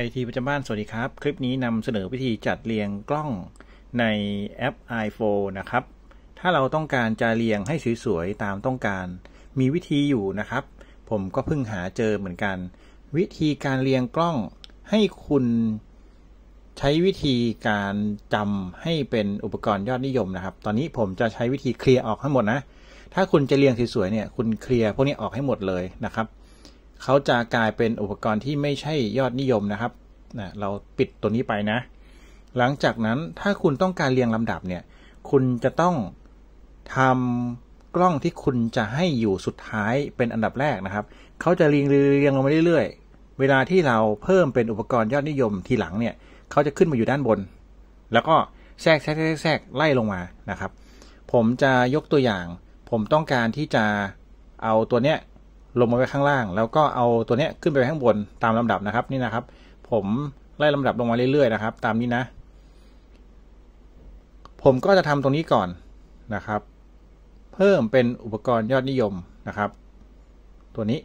ไอทีประจำบ้านสวัสดีครับ คลิปนี้นำเสนอวิธีจัดเรียงกล้องในแอป iPhone นะครับ ถ้าเราต้องการ จะเรียงให้สวยๆตามต้องการ มีวิธีอยู่นะครับ ผมก็เพิ่งหาเจอเหมือนกัน วิธีการเรียงกล้องให้คุณใช้วิธีการจำให้เป็นอุปกรณ์ยอดนิยมนะครับ ตอนนี้ผมจะใช้วิธีเคลียร์ออกให้หมดนะถ้าคุณจะเรียงสวยๆเนี่ยคุณเคลียร์พวกนี้ออกให้หมดเลยนะครับเขาจะกลายเป็นอุปกรณ์ที่ไม่ใช่ยอดนิยมนะครับนะเราปิดตัวนี้ไปนะ หลังจากนั้นถ้าคุณต้องการเรียงลำดับเนี่ย คุณจะต้องทำกล้องที่คุณจะให้อยู่สุดท้ายเป็นอันดับแรกนะครับ เขาจะเรียงเรียงลงมาเรื่อยๆ เวลาที่เราเพิ่มเป็นอุปกรณ์ยอดนิยมทีหลังเนี่ย เขาจะขึ้นมาอยู่ด้านบน แล้วก็แทรกแทรกแทรกไล่ลงมา นะครับ ผมจะยกตัวอย่าง ผมต้องการที่จะเอาตัวเนี้ยลงมาไว้ข้างล่างแล้วก็เอาตัวนี้ขึ้นไปข้างบนตามลำดับนะครับนี่นะครับ ผมไล่ลำดับลงมาเรื่อยๆนะครับ ตามนี้นะ ผมก็จะทำตรงนี้ก่อนนะครับ เพิ่มเป็นอุปกรณ์ยอดนิยมนะครับ ตัวนี้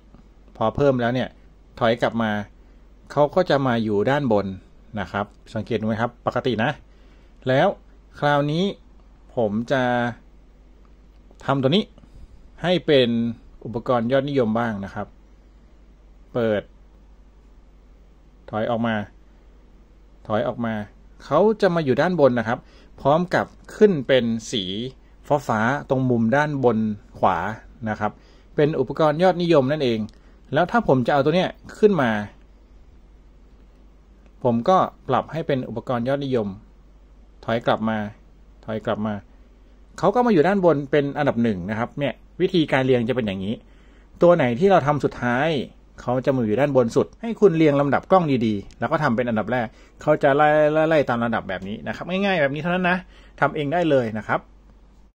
พอเพิ่มแล้วเนี่ยถอยกลับมา เขาก็จะมาอยู่ด้านบนนะครับ สังเกตไหมครับปกตินะ แล้วคราวนี้ผมจะทำตัวนี้ให้เป็นอุปกรณ์ยอดนิยมบ้างนะครับ เปิด ถอยออกมา ถอยออกมา เขาจะมาอยู่ด้านบนนะครับ พร้อมกับขึ้นเป็นสี ฟ้าฟ้าตรงมุมด้านบนขวานะครับ เป็นอุปกรณ์ยอดนิยมนั่นเอง แล้วถ้าผมจะเอาตัวเนี้ยขึ้นมา ผมก็ปรับให้เป็นอุปกรณ์ยอดนิยม ถอยกลับมา ถอยกลับมาเขาก็มาอยู่ด้านบนเป็นอันดับหนึ่งนะครับเนี่ย วิธีการเรียงจะเป็นอย่างนี้ ตัวไหนที่เราทำสุดท้าย เขาจะมาอยู่ด้านบนสุด ให้คุณเรียงลำดับกล้องดีๆ แล้วก็ทำเป็นอันดับแรก เขาจะไล่ไล่ตามลำดับแบบนี้นะครับง่ายๆแบบนี้เท่านั้นนะทำเองได้เลยนะครับ